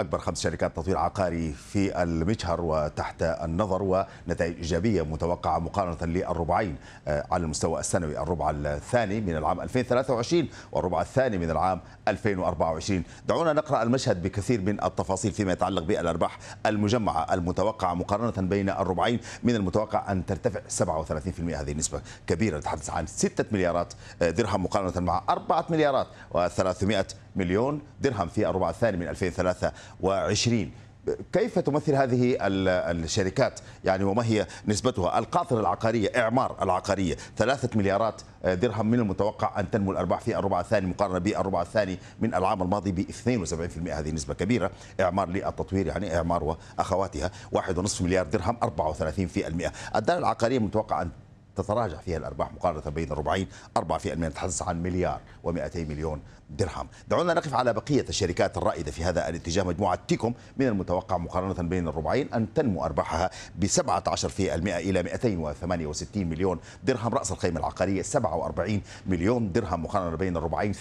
أكبر خمس شركات تطوير عقاري في المجهر وتحت النظر ونتائج إيجابية متوقعة مقارنة للربعين آه، على المستوى السنوي الربع الثاني من العام 2023 والربع الثاني من العام 2024 دعونا نقرأ المشهد بكثير من التفاصيل فيما يتعلق بالأرباح المجمعة المتوقعة مقارنة بين الربعين من المتوقع أن ترتفع 37% هذه النسبة كبيرة نتحدث عن 6 مليارات درهم مقارنة مع 4 مليارات و300 مليون درهم في الربع الثاني من 2023 2020 كيف تمثل هذه الشركات يعني وما هي نسبتها القاطرة العقارية إعمار العقارية ثلاثة مليارات درهم من المتوقع أن تنمو الأرباح في الربع الثاني مقارنة بالربع الثاني من العام الماضي ب 72% هذه نسبة كبيرة إعمار للتطوير يعني إعمار وأخواتها 1.5 مليار درهم 34% الدار العقارية متوقع أن تتراجع فيها الأرباح مقارنة بين الربعين 4% تحدث عن مليار و200 مليون درهم دعونا نقف على بقية الشركات الرائدة في هذا الاتجاه مجموعة تيكوم من المتوقع مقارنة بين الربعين أن تنمو أرباحها ب 17% إلى 268 مليون درهم رأس القيمة العقارية 47 مليون درهم مقارنة بين الربعين 8%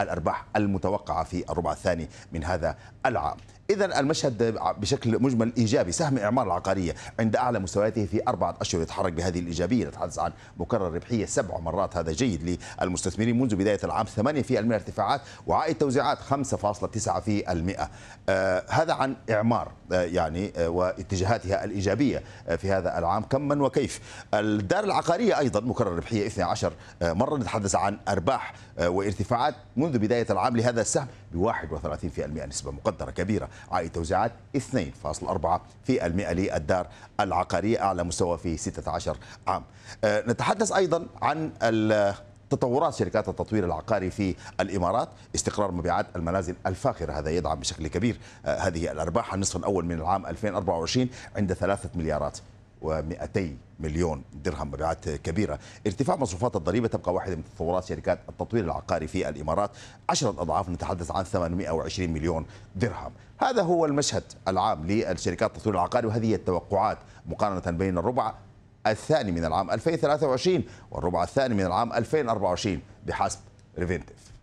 الأرباح المتوقعة في الربع الثاني من هذا العام إذا المشهد بشكل مجمل إيجابي سهم إعمار العقارية عند أعلى مستوياته في أربعة أشهر يتحرك بهذه الإيجابية نتحدث عن مكرر ربحية سبع مرات هذا جيد للمستثمرين منذ بداية العام 8% ارتفاعات وعائد توزيعات 5.9% المئة آه، هذا عن إعمار آه، يعني آه، واتجاهاتها الإيجابية في هذا العام كما وكيف الدار العقارية أيضا مكرر ربحية 12 مرة نتحدث عن أرباح وارتفاعات منذ بداية العام لهذا السهم ب 31% نسبة مقدرة كبيرة عائد توزيعات 2.4% للدار العقارية أعلى مستوى في 16 عام أه، نتحدث أيضا عن تطورات شركات التطوير العقاري في الامارات استقرار مبيعات المنازل الفاخره هذا يدعم بشكل كبير أه، هذه الارباح النصف الاول من العام 2024 عند ثلاثة مليارات و200 مليون درهم مبيعات كبيرة ارتفاع مصروفات الضريبة تبقى واحدة من تطورات شركات التطوير العقاري في الإمارات عشرة أضعاف نتحدث عن 820 مليون درهم هذا هو المشهد العام للشركات التطوير العقاري وهذه التوقعات مقارنة بين الربع الثاني من العام 2023 والربع الثاني من العام 2024 بحسب ريفينتيف